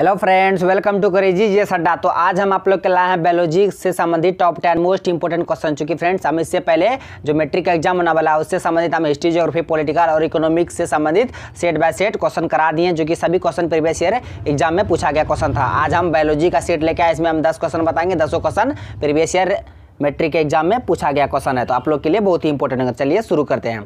hello friends welcome to करेजी जी सड्डा तो आज हम आप लोग के लाए हैं बायोलॉजी से संबंधित top ten most important question चूंकि फ्रेंड्स हम इससे पहले जो मेट्रिक का एग्जाम होने वाला है उससे संबंधित हम हिस्ट्री जोग्राफी पॉलिटिकल और इकोनॉमिक्स से संबंधित सेट बाय सेट क्वेश्चन करा दिए जो कि सभी क्वेश्चन प्रीवियस ईयर एग्जाम में पूछा गया क्वेश्चन था आज हम बायोलॉजी का सेट लेके आए इसमें हम दस क्वेश्चन बताएंगे दसों क्वेश्चन प्रीवियस ईयर मेट्रिक के एग्जाम में पूछा गया क्वेश्चन है तो आप लोग के लिए बहुत ही इंपॉर्टेंट है चलिए शुरू करते हैं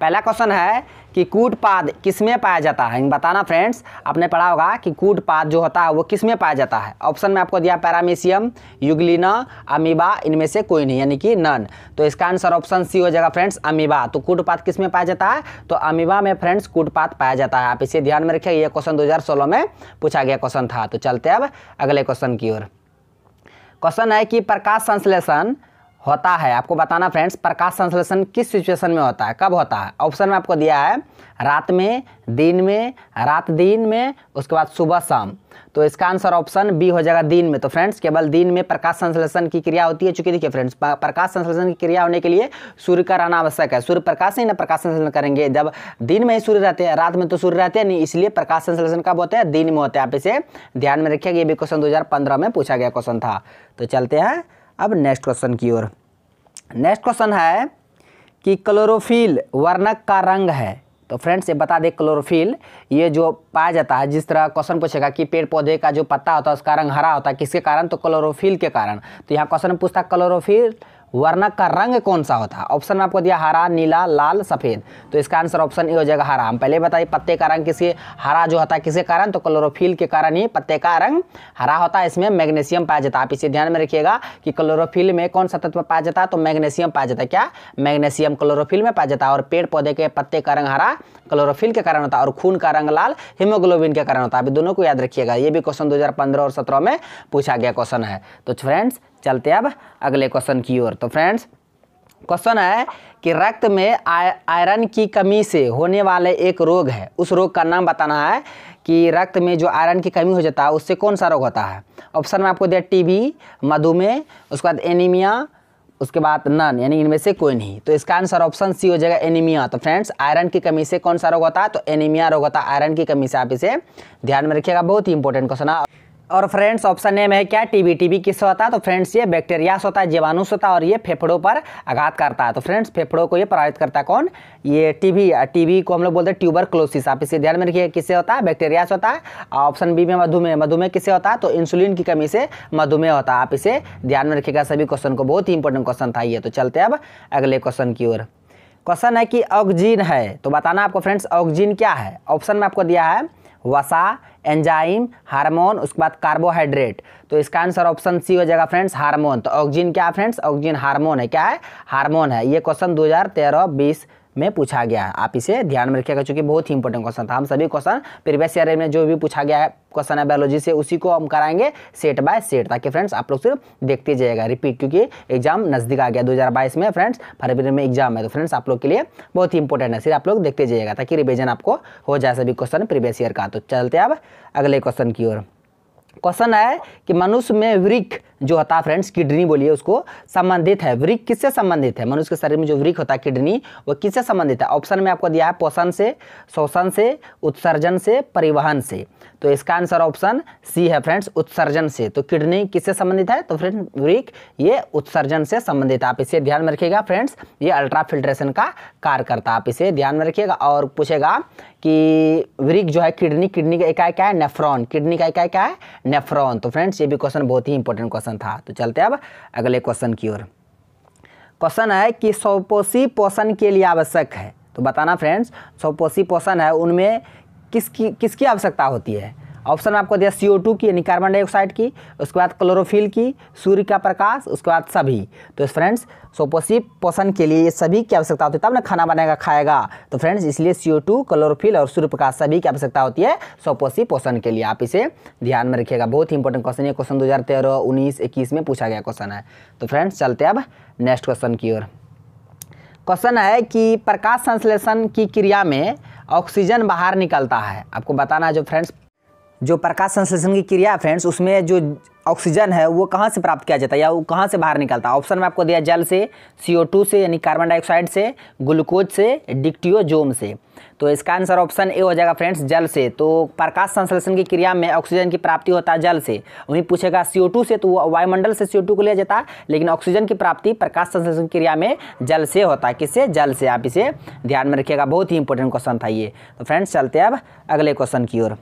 पहला क्वेश्चन है कि कूटपाद किस में पाया जाता है बताना फ्रेंड्स आपने पढ़ा होगा कि कूटपाद जो होता है वो किस में पाया जाता है ऑप्शन में आपको दिया पैरामीशियम युगलिना अमीबा इनमें से कोई नहीं यानी कि नन तो इसका आंसर ऑप्शन सी हो जाएगा फ्रेंड्स अमीबा तो कूटपात किस में पाया जाता है तो अमीबा में फ्रेंड्स कूटपात पाया जाता है आप इसे ध्यान में रखिए यह क्वेश्चन दो में पूछा गया क्वेश्चन था तो चलते अब अगले क्वेश्चन की ओर क्वेश्चन है कि प्रकाश संश्लेषण होता है आपको बताना फ्रेंड्स प्रकाश संश्लेषण किस सिचुएशन में होता है कब होता है ऑप्शन में आपको दिया है रात में दिन में रात दिन में उसके बाद सुबह शाम तो इसका आंसर ऑप्शन बी हो जाएगा दिन में तो फ्रेंड्स केवल दिन में प्रकाश संश्लेषण की क्रिया होती है चूंकि देखिए फ्रेंड्स प्रकाश संश्लेषण की क्रिया होने के लिए सूर्य का रहना आवश्यक है सूर्य प्रकाश ही ना प्रकाश संश्लेषण करेंगे जब दिन में ही सूर्य रहते हैं रात में तो सूर्य रहते हैं नहीं इसलिए प्रकाश संश्लेषण कब होते हैं दिन में होते हैं आप इसे ध्यान में रखिएगा ये भी क्वेश्चन दो में पूछा गया क्वेश्चन था तो चलते हैं अब नेक्स्ट क्वेश्चन की ओर नेक्स्ट क्वेश्चन है कि क्लोरोफिल वर्णक का रंग है तो फ्रेंड्स ये बता दे क्लोरोफिल ये जो पाया जाता है जिस तरह क्वेश्चन पूछेगा कि पेड़ पौधे का जो पत्ता होता है उसका रंग हरा होता है किसके कारण तो क्लोरोफिल के कारण तो यहाँ क्वेश्चन पूछता क्लोरोफिल वर्णक का रंग कौन सा होता है ऑप्शन में आपको दिया हरा नीला लाल सफ़ेद तो इसका आंसर ऑप्शन ए हो जाएगा हरा हम पहले बताइए पत्ते का रंग किसी हरा जो होता है किसी कारण तो क्लोरोफिल के कारण ही पत्ते का रंग हरा होता है इसमें मैग्नीशियम पाया जाता है आप इसे ध्यान में रखिएगा कि क्लोरोफिल में कौन सा तत्व पाया जाता है तो मैग्नेशियम पाया जाता है क्या मैग्नेशियम क्लोरोफिल में पाया जाता है और पेड़ पौधे के पत्ते का रंग हरा क्लोरोफिल के कारण होता है और खून का रंग लाल हीमोग्लोबिन के कारण होता है अभी दोनों को याद रखिएगा ये भी क्वेश्चन दो और सत्रह में पूछा गया क्वेश्चन है तो फ्रेंड्स चलते अब अगले क्वेश्चन की ओर तो फ्रेंड्स क्वेश्चन है कि रक्त में आयरन की कमी से होने वाले एक रोग है उस रोग का नाम बताना है कि रक्त में जो आयरन की कमी हो जाता है उससे कौन सा रोग होता है ऑप्शन में आपको दिया टीबी मधुमेह उसके बाद एनीमिया उसके बाद नन यानी इनमें से कोई नहीं तो इसका आंसर ऑप्शन सी हो जाएगा एनीमिया तो फ्रेंड्स आयरन की कमी से कौन सा रोग होता है तो एनीमिया रोग होता है आयरन की कमी से आप इसे ध्यान में रखिएगा बहुत ही इंपॉर्टेंट क्वेश्चन है और फ्रेंड्स ऑप्शन ए में है क्या टीबी टीबी किससे होता है तो फ्रेंड्स ये बैक्टीरिया से होता है जीवाणु से होता है और ये फेफड़ों पर आघात करता है तो फ्रेंड्स फेफड़ों को ये प्रभावित करता है कौन ये टीबी टीबी को हम लोग बोलते हैं ट्यूबर क्लोसिस आप इसे ध्यान में रखिए किससे होता है बैक्टीरिया से होता है ऑप्शन बी में मधुमेह मधुमेह किससे होता है तो इंसुलिन की कमी से मधुमेह होता है आप इसे ध्यान में रखिएगा सभी क्वेश्चन को बहुत ही इंपॉर्टेंट क्वेश्चन था ये तो चलते अब अगले क्वेश्चन की ओर क्वेश्चन है कि ऑक्जीन है तो बताना आपको फ्रेंड्स ऑक्जीन क्या है ऑप्शन में आपको दिया है वसा एंजाइम हार्मोन उसके बाद कार्बोहाइड्रेट तो इसका आंसर ऑप्शन सी हो जाएगा फ्रेंड्स हार्मोन तो ऑक्सीजन क्या है फ्रेंड्स ऑक्सीजन हार्मोन है क्या है हार्मोन है ये क्वेश्चन 2013 20 में पूछा गया है आप इसे ध्यान में रखिएगा क्योंकि बहुत ही इंपॉर्टेंट क्वेश्चन था हम सभी क्वेश्चन प्रीवियस ईयर में जो भी पूछा गया है क्वेश्चन है बायोलॉजी से उसी को हम कराएंगे सेट बाय सेट ताकि फ्रेंड्स आप लोग सिर्फ देखते जाइएगा रिपीट क्योंकि एग्जाम नज़दीक आ गया 2022 में फ्रेंड्स फरवरी में एग्जाम है तो फ्रेंड्स आप लोग के लिए बहुत ही इंपॉर्टेंट है सिर्फ आप लोग देखते जाइएगा ताकि रिविजन आपको हो जाए सभी क्वेश्चन प्रीवियस ईयर का तो चलते अब अगले क्वेश्चन की ओर क्वेश्चन है कि मनुष्य में वृक्ष जो होता है फ्रेंड्स किडनी बोलिए उसको संबंधित है वृक्ष किससे संबंधित है मनुष्य के शरीर में जो वृक्ष होता है किडनी वो किससे संबंधित है ऑप्शन में आपको दिया है पोषण से शोषण से उत्सर्जन से परिवहन से तो इसका आंसर ऑप्शन सी है फ्रेंड्स उत्सर्जन से तो किडनी किससे संबंधित है तो फ्रेंड वृक ये उत्सर्जन से संबंधित आप इसे ध्यान में रखिएगा फ्रेंड्स ये अल्ट्रा फिल्ट्रेशन का कार्य करता आप इसे ध्यान में रखिएगा और पूछेगा कि वृक जो है किडनी किडनी का इकाई क्या है नेफ्रॉन किडनी का इकाई क्या है नेफ्रॉन तो फ्रेंड्स ये भी क्वेश्चन बहुत ही इंपॉर्टेंट क्वेश्चन था तो चलते अब अगले क्वेश्चन की ओर क्वेश्चन है कि सौपोषी पोषण के लिए आवश्यक है तो बताना फ्रेंड्स सौपोषी पोषण है उनमें किसकी किसकी आवश्यकता होती है ऑप्शन आपको दिया सी की यानी कार्बन डाइऑक्साइड की उसके बाद क्लोरोफिल की सूर्य का प्रकाश उसके बाद सभी तो फ्रेंड्स सोपोसी पोषण के लिए ये सभी की आवश्यकता होती है तब ना खाना बनाएगा खाएगा तो फ्रेंड्स इसलिए सी ओ टू क्लोरोफिल और सूर्य प्रकाश सभी की आवश्यकता होती है सोपोसी पोषण के लिए आप इसे ध्यान में रखिएगा बहुत ही इंपॉर्टेंट क्वेश्चन है क्वेश्चन दो हज़ार तेरह उन्नीस इक्कीस में पूछा गया क्वेश्चन है तो फ्रेंड्स चलते अब नेक्स्ट क्वेश्चन की ओर क्वेश्चन है कि प्रकाश संश्लेषण की क्रिया में ऑक्सीजन बाहर निकलता है आपको बताना है जो फ्रेंड्स जो प्रकाश संश्लेषण की क्रिया है फ्रेंड्स उसमें जो ऑक्सीजन है वो कहाँ से प्राप्त किया जाता है या वो कहाँ से बाहर निकलता है ऑप्शन में आपको दिया जल से सी से यानी कार्बन डाइऑक्साइड से ग्लूकोज से डिक्टियोजोम से तो इसका आंसर ऑप्शन ए हो जाएगा फ्रेंड्स जल से तो प्रकाश संश्लेषण की क्रिया में ऑक्सीजन की प्राप्ति होता है जल से वहीं पूछेगा टू से तो वो वायुमंडल से टू को लिया जाता है लेकिन ऑक्सीजन की प्राप्ति प्रकाश संश्लेषण क्रिया में जल से होता है किससे जल से आप इसे ध्यान में रखिएगा बहुत ही इंपॉर्टेंट क्वेश्चन था ये तो फ्रेंड्स चलते हैं अब अगले क्वेश्चन की ओर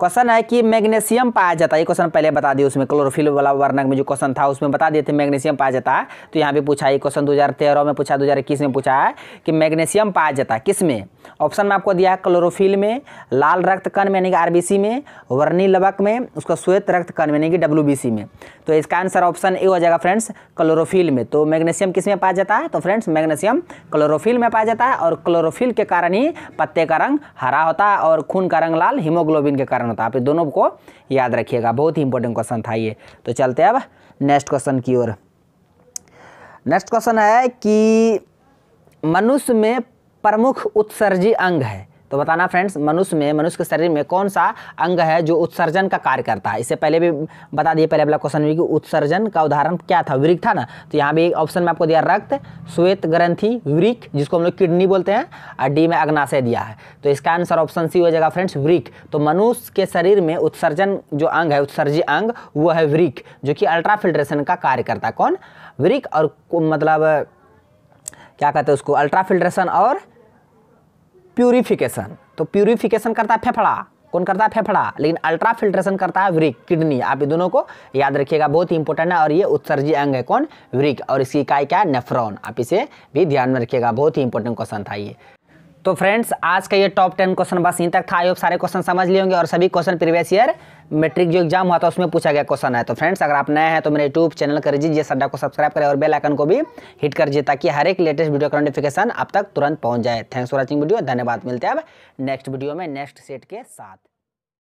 क्वेश्चन है कि मैग्नीशियम पाया जाता है ये क्वेश्चन पहले बता दिए उसमें क्लोरोफिल वाला वर्णक में जो क्वेश्चन था उसमें बता दिए थे मैग्नीशियम पाया जाता है तो यहाँ पे पूछा ये क्वेश्चन दो तेरह में पूछा इक्कीस में पूछा है कि मैग्नीशियम पाया जाता है किस में ऑप्शन में आपको दिया है क्लोरोफिल में लाल रक्त कण यानी कि आरबीसी में वर्णी लवक में उसका श्वेत रक्त कण यानी कि डब्ल्यू में तो इसका आंसर ऑप्शन ए हो जाएगा फ्रेंड्स क्लोरोफिल में तो मैग्नीशियम किस में पाया जाता है तो फ्रेंड्स मैग्नीशियम क्लोरोफिल में पाया जाता है और क्लोरोफिल के कारण ही पत्ते का रंग हरा होता है और खून का रंग लाल हीमोग्लोबिन के कारण कारण होता तो है आप दोनों को याद रखिएगा बहुत ही इंपॉर्टेंट क्वेश्चन था ये तो चलते हैं अब नेक्स्ट क्वेश्चन की ओर नेक्स्ट क्वेश्चन है कि मनुष्य में प्रमुख उत्सर्जी अंग है तो बताना फ्रेंड्स मनुष्य में मनुष्य के शरीर में कौन सा अंग है जो उत्सर्जन का कार्य करता है इससे पहले भी बता दिए पहले अपना क्वेश्चन भी कि उत्सर्जन का उदाहरण क्या था वृक था ना तो यहाँ भी ऑप्शन में आपको दिया रक्त श्वेत ग्रंथि वृक जिसको हम लोग किडनी बोलते हैं और डी में अग्नाशय दिया है तो इसका आंसर ऑप्शन सी हो जाएगा फ्रेंड्स वृक तो मनुष्य के शरीर में उत्सर्जन जो अंग है उत्सर्जी अंग वो है वृक जो कि अल्ट्राफिल्ट्रेशन का कार्य करता है कौन वृक और मतलब क्या कहते हैं उसको अल्ट्राफिल्ट्रेशन और प्यूरिफिकेशन तो प्यूरिफिकेशन करता है फेफड़ा कौन करता है फेफड़ा लेकिन अल्ट्रा फिल्ट्रेशन करता है वृक किडनी आप ये दोनों को याद रखिएगा बहुत ही इंपॉर्टेंट है और ये उत्सर्जी अंग है कौन वृक और इसकी इकाई क्या है नेफ्रॉन आप इसे भी ध्यान में रखिएगा बहुत ही इंपॉर्टेंट क्वेश्चन था ये तो फ्रेंड्स आज का ये टॉप टेन क्वेश्चन बस यहीं तक था आई होप सारे क्वेश्चन समझ लिए होंगे और सभी क्वेश्चन प्रीवियस ईयर मेट्रिक जो एग्जाम हुआ था उसमें पूछा गया क्वेश्चन है तो फ्रेंड्स अगर आप नए हैं तो मेरे यूट्यूब चैनल कर दीजिए सड्डा को सब्सक्राइब करें और बेल आइकन को भी हिट कर दीजिए ताकि हर एक लेटेस्ट वीडियो का नोटिफिकेशन आप तक तुरंत पहुंच जाए थैंक्स फॉर वॉचिंग वीडियो धन्यवाद मिलते हैं अब नेक्स्ट वीडियो में नेक्स्ट सेट के साथ